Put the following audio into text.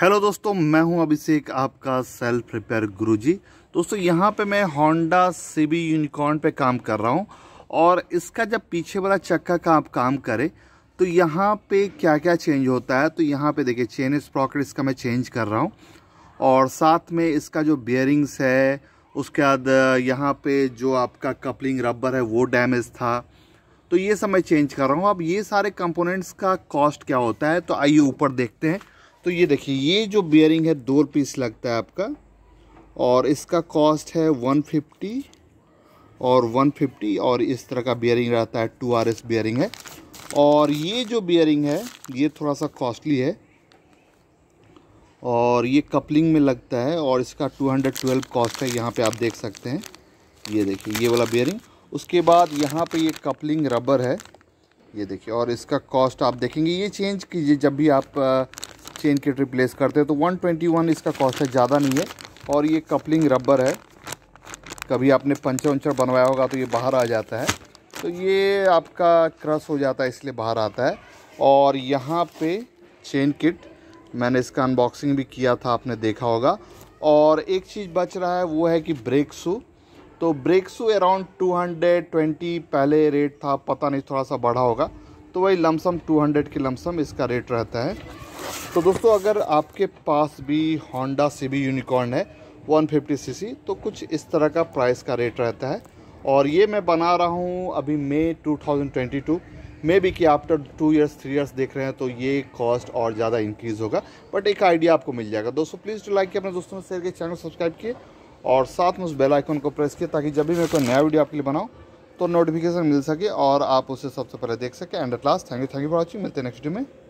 hello दोस्तों मैं हूं अभिषेक आपका सेल्फ रिपेयर गुरुजी दोस्तों यहां पे मैं होंडा सीबी यूनिकॉर्न पे काम कर रहा हूं और इसका जब पीछे वाला चक्का का आप काम करें तो यहां पे क्या क्या चेंज होता है तो यहां पे देखिए चेन स्प्रॉकेट इसका मैं चेंज कर रहा हूं और साथ में इसका जो बियरिंग्स है उसके बाद यहाँ पर जो आपका कपलिंग रबर है वो डैमेज था तो ये सब मैं चेंज कर रहा हूँ अब ये सारे कंपोनेंट्स का कॉस्ट क्या होता है तो आइए ऊपर देखते हैं तो ये देखिए ये जो बियरिंग है दो पीस लगता है आपका और इसका कॉस्ट है 150 और 150 और इस तरह का बियरिंग रहता है टू आर एस बियरिंग है और ये जो बियरिंग है ये थोड़ा सा कॉस्टली है और ये कपलिंग में लगता है और इसका 212 कॉस्ट है यहाँ पे आप देख सकते हैं ये देखिए ये वाला बियरिंग उसके बाद यहाँ पे ये कपलिंग रबर है ये देखिए और इसका कॉस्ट आप देखेंगे ये चेंज कीजिए जब भी आप चेन किट रिप्लेस करते हैं तो 121 इसका कॉस्ट है ज़्यादा नहीं है और ये कपलिंग रबर है कभी आपने पंचर उंचर बनवाया होगा तो ये बाहर आ जाता है तो ये आपका क्रस हो जाता है इसलिए बाहर आता है और यहाँ पे चेन किट मैंने इसका अनबॉक्सिंग भी किया था आपने देखा होगा और एक चीज़ बच रहा है वो है कि ब्रेक शू तो ब्रेक शू अराउंड टू पहले रेट था पता नहीं थोड़ा सा बढ़ा होगा तो वही लमसम 200 के लमसम इसका रेट रहता है तो दोस्तों अगर आपके पास भी होंडा सी बी यूनिकॉर्न है 150 सीसी तो कुछ इस तरह का प्राइस का रेट रहता है और ये मैं बना रहा हूँ अभी मई 2022 मे भी कि after two years three years देख रहे हैं तो ये कॉस्ट और ज़्यादा इंक्रीज़ होगा बट एक आइडिया आपको मिल जाएगा दोस्तों प्लीज़ टू लाइक किया अपने दोस्तों में शेयर किया चैनल सब्सक्राइब किए और साथ में उस बेल आइकन को प्रेस किया ताकि जब भी मैं कोई नया वीडियो आपके लिए बनाऊँ तो नोटिफिकेशन मिल सके और आप उसे सबसे पहले देख सकें and at last thank you thank you for watching मिलते हैं नेक्स्ट वीडियो में